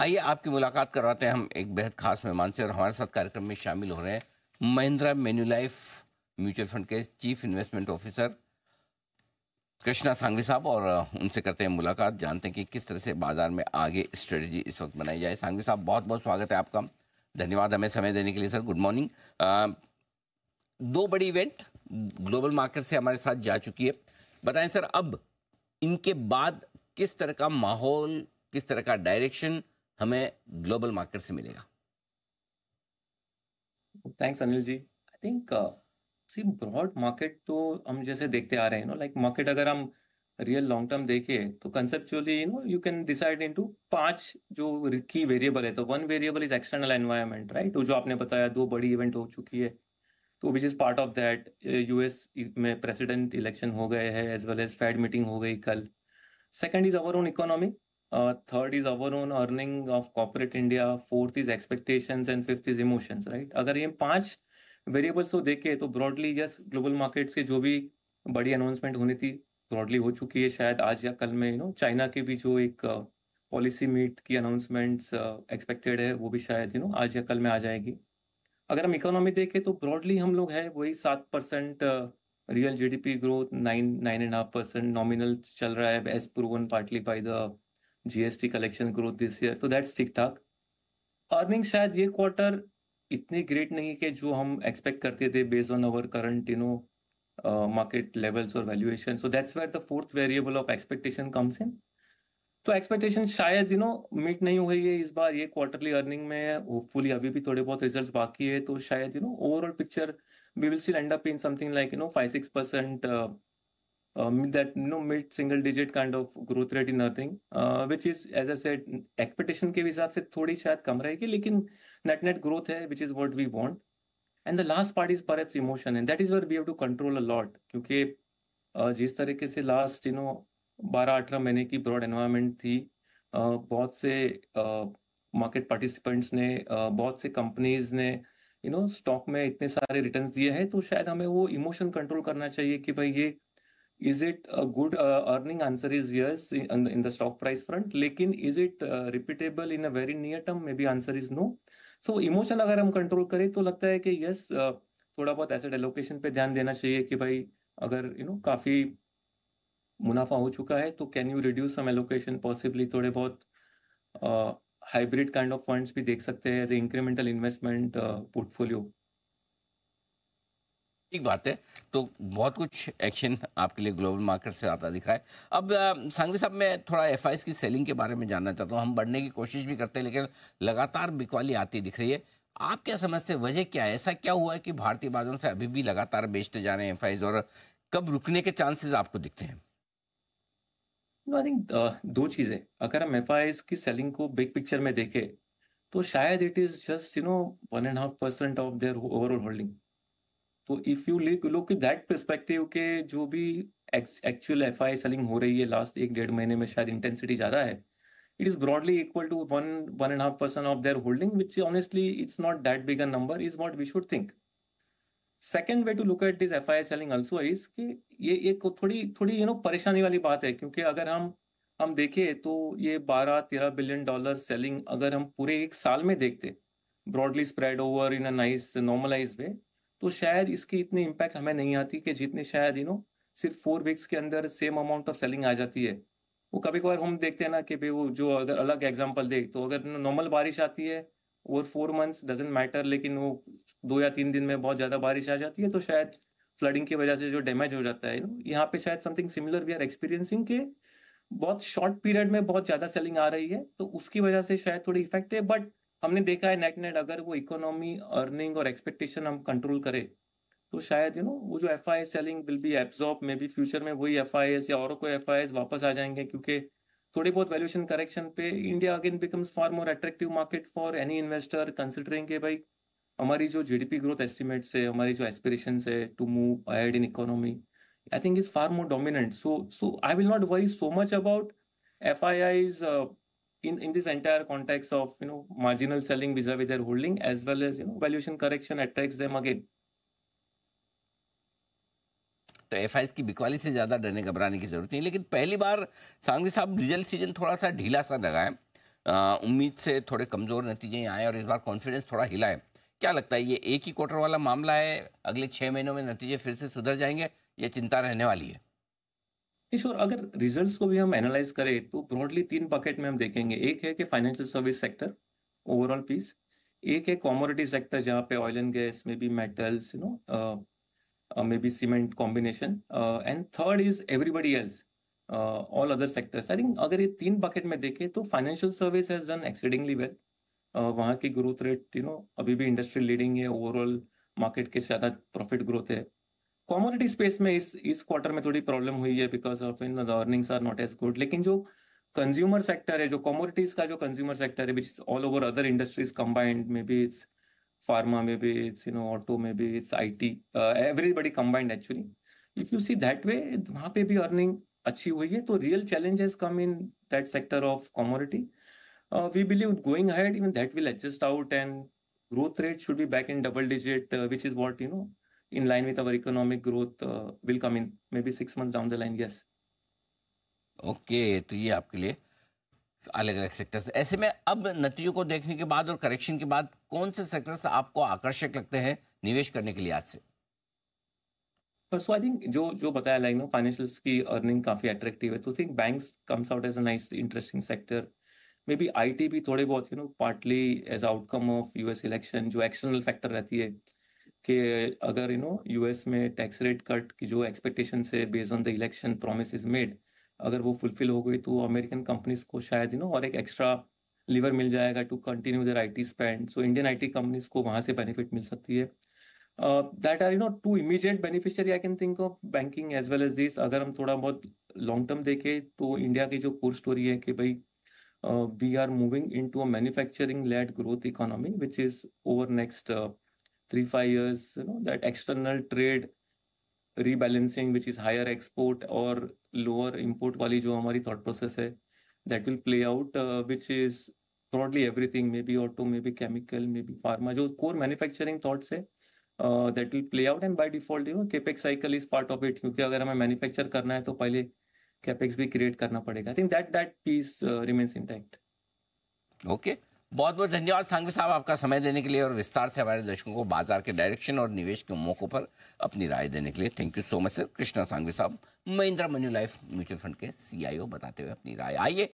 आइए आपकी मुलाकात करवाते हैं हम एक बेहद खास मेहमान से और हमारे साथ कार्यक्रम में शामिल हो रहे हैं Mahindra Manulife mutual fund के chief investment officer Krishna Sanghvi साहब और उनसे करते हैं मुलाकात जानते हैं कि किस तरह से बाजार में आगे स्ट्रेटजी इस वक्त बनाई जाए सांगवी साहब बहुत बहुत स्वागत है आपका धन्यवाद हमें समय देने के लिए सर गुड मॉर्निंग दो बड़ी इवेंट ग्लोबल मार्केट से हमारे साथ जा चुकी है बताएं सर अब इनके बाद किस तरह का माहौल किस तरह का डायरेक्शन हमें ग्लोबल मार्केट से मिलेगा thanks Anil ji I think see broad market तो हम जैसे देखते आ रहे हैं नो लाइक मार्केट अगर हम रियल लॉन्ग टर्म देखे तो conceptually you know you can decide into पांच जो की वेरिएबल है तो one variable is external environment right जो आपने बताया दो बड़ी इवेंट हो चुकी है तो which is part of that US में प्रेसिडेंट इलेक्शन हो गए हैं as well as Fed meeting हो गई कल second is our own economy third is our own earning of corporate India fourth is expectations and fifth is emotions right अगर ये पांच वेरिएबल्स को देखे तो ब्रॉडली यस ग्लोबल मार्केट्स के जो भी बड़ी अनाउंसमेंट होनी थी ब्रॉडली हो चुकी है शायद आज या कल में यू नो चाइना के भी जो एक पॉलिसी uh, मीट की अनाउंसमेंट्स एक्सपेक्टेड uh, है वो भी शायद यू नो आज या कल में आ जाएगी अगर हम इकोनॉमी देखें तो ब्रॉडली हम लोग हैं वही सात percent real GDP growth nine nine and half percent nominal चल रहा है as proven partly by the GST collection growth this year तो दैट्स ठीक ठाक अर्निंग शायद ये क्वार्टर इतनी ग्रेट नहीं कि जो हम एक्सपेक्ट करते थे based on our current you know market levels और valuation so that's where the fourth variable of expectation comes in तो एक्सपेक्टेशन शायद यू नो मीट नहीं हुई है इस बार ये क्वार्टरली अर्निंग में होपफुली अभी भी थोड़े बहुत रिजल्ट्स बाकी है तो शायद you know overall picture we will still end up in something like you know five six percent that you know mid-single digit kind of growth rate in earning, uh, which is, as I said, expectation के हिसाब से थोड़ी शायद कम रहेगी, लेकिन net-net growth है, which is what we want. and The last part is perhaps emotion, and that is where we have to control a lot, क्योंकि जिस तरीके से last you know 12-18 महीने की broad environment थी, बहुत से market participants ने, बहुत से companies ने you know stock में इतने सारे returns दिए हैं, तो शायद हमें वो emotion control करना चाहिए कि भाई ये is it a good uh, earning answer is yes in, in, the stock लेकिन is it repeatable in a very near term maybe answer is no so emotion अगर हम कंट्रोल करें तो लगता है कि यस yes uh, थोड़ा बहुत एसेट एलोकेशन पे ध्यान देना चाहिए कि भाई अगर यू you नो know, काफी मुनाफा हो चुका है तो can you reduce some allocation possibly थोड़े बहुत हाइब्रिड काइंड ऑफ फंड्स भी देख सकते हैं as a incremental investment portfolio ठीक बात है तो बहुत कुछ एक्शन आपके लिए ग्लोबल मार्केट से आता दिखा है अब सांगवी साहब मैं थोड़ा एफ की सेलिंग के बारे में जानना चाहता हूँ हम बढ़ने की कोशिश भी करते हैं लेकिन लगातार बिकवाली आती दिख रही है आप क्या समझते हैं वजह क्या है ऐसा क्या हुआ है कि भारतीय बाजारों से अभी भी लगातार बेचते जा रहे हैं एफ और कब रुकने के चांसेस आपको दिखते हैं आई थिंक दो चीज़ें अगर हम एफ की सेलिंग को बिग पिक्चर में देखें तो शायद it is just you know one and half percent of their overall holding तो if you look that perspective के जो भी एक्चुअल एफ आई सेलिंग हो रही है लास्ट एक डेढ़ महीने में शायद इंटेंसिटी ज्यादा है it is broadly equal to one one and half percent of their holding which honestly it's not that big big number is what we should think second way to look at this F I selling also is कि ये एक थोड़ी थोड़ी you know परेशानी वाली बात है क्योंकि अगर हम हम देखें तो ये बारह तेरह बिलियन डॉलर सेलिंग अगर हम पूरे एक साल में देखते broadly spread over in a nice normalise way तो शायद इसकी इतनी इम्पैक्ट हमें नहीं आती कि जितनी शायद यू नो सिर्फ फोर वीक्स के अंदर सेम अमाउंट ऑफ सेलिंग आ जाती है वो कभी कभार हम देखते हैं ना कि भाई वो जो अगर अलग एग्जाम्पल दे तो अगर नॉर्मल बारिश आती है और फोर मंथ्स डजेंट मैटर लेकिन वो दो या तीन दिन में बहुत ज़्यादा बारिश आ जाती है तो शायद फ्लडिंग की वजह से जो डैमेज हो जाता है यहाँ पे शायद something similar we are experiencing के बहुत शॉर्ट पीरियड में बहुत ज़्यादा सेलिंग आ रही है तो उसकी वजह से शायद थोड़ी इफेक्ट है बट हमने देखा है नेट नेट अगर वो इकोनॉमी अर्निंग और एक्सपेक्टेशन हम कंट्रोल करें तो शायद यू नो वो जो F I selling will be absorb maybe future में वही एफ आई एस या और कोई एफ आई एस वापस आ जाएंगे क्योंकि थोड़ी बहुत वैल्यूएशन करेक्शन पे India again becomes far more attractive market for any investor considering के भाई हमारी जो जीडीपी ग्रोथ एस्टिमेट्स है हमारी जो एस्पिरेशन है to move ahead in economy I think is far more dominant so so I will not worry so much about F I I is in, in this entire context of you know marginal selling vis-a-vis their holding as well as you know valuation correction attracts them again तो F की बिकवाली से ज़्यादा डरने घबराने की जरूरत नहीं लेकिन पहली बार सांगवी साहब रिजल्ट सीजन थोड़ा सा ढीला सा लगा है उम्मीद से थोड़े कमज़ोर नतीजे आए और इस बार कॉन्फिडेंस थोड़ा हिला है क्या लगता है ये एक ही क्वार्टर वाला मामला है अगले छः महीनों में नतीजे फिर से सुधर जाएंगे ये चिंता रहने वाली है और अगर रिजल्ट्स को भी हम एनालाइज करें तो ब्रॉडली तीन बकेट में हम देखेंगे एक है कि financial service sector overall piece एक है कॉमोडिटी सेक्टर जहाँ पे oil and gas maybe metals you know maybe cement combination and third is everybody else all other sectors I think अगर ये तीन बकेट में देखें तो financial service has done exceedingly well वहाँ की ग्रोथ रेट यू नो अभी भी इंडस्ट्री लीडिंग है ओवरऑल मार्केट के ज़्यादा प्रॉफिट ग्रोथ है कॉमोडिटी स्पेस में इस इस क्वार्टर में थोड़ी प्रॉब्लम हुई है because of in the are not as good लेकिन जो कंज्यूमर सेक्टर है जो कॉमोडिटीज का जो कंज्यूमर सेक्टर है which is all over other industries combined maybe it's pharma maybe it's you know auto maybe it's I T everybody combined actually if you see that way वहां पे भी earning अच्छी हुई है तो real challenges come in that sector of commodity we believe going head even that will adjust out and growth rate should be back in double digit which is what you know in line with our economic growth uh, will come in maybe six months down the line yes okay, तो ये आपके लिए अलग अलग sectors ऐसे में अब नतीजों को देखने के बाद और करेक्शन के बाद कौन से सेक्टर्स आपको आकर्षक लगते हैं निवेश करने के लिए आज से सो आई थिंक जो जो बताया लाइक नो फाइनेंशियल्स की अर्निंग काफी अट्रैक्टिव है तो think banks comes out as a nice interesting sector maybe I भी थोड़े बहुत you know partly as outcome of US election जो एक्सटर्नल फैक्टर रहती है कि अगर यू नो यूएस में टैक्स रेट कट की जो एक्सपेक्टेशन से based on the election promise is made अगर वो फुलफिल हो गई तो अमेरिकन कंपनीज को शायद यू नो और एक एक्स्ट्रा लीवर मिल जाएगा to continue their I T spend so Indian I T companies को वहाँ से बेनिफिट मिल सकती है that are you know two immediate beneficiary I can think of banking as well as this अगर हम थोड़ा बहुत लॉन्ग टर्म देखें तो इंडिया की जो कोर स्टोरी है कि भाई we are moving into a manufacturing led growth economy which is over next three five years you know that external trade rebalancing which is higher export or lower import wali jo hamari thought process hai that will play out uh, which is broadly everything maybe auto maybe chemical maybe pharma jo core manufacturing thoughts hai uh, that will play out and by default you know capex cycle is part of it kyunki agar hame manufacture karna hai to pehle capex bhi create karna padega I think that that piece uh, remains intact okay बहुत बहुत धन्यवाद सांगवी साहब आपका समय देने के लिए और विस्तार से हमारे दर्शकों को बाजार के डायरेक्शन और निवेश के मौकों पर अपनी राय देने के लिए thank you so much sir Krishna Sanghvi साहब Mahindra Manulife mutual fund के सीआईओ बताते हुए अपनी राय आइए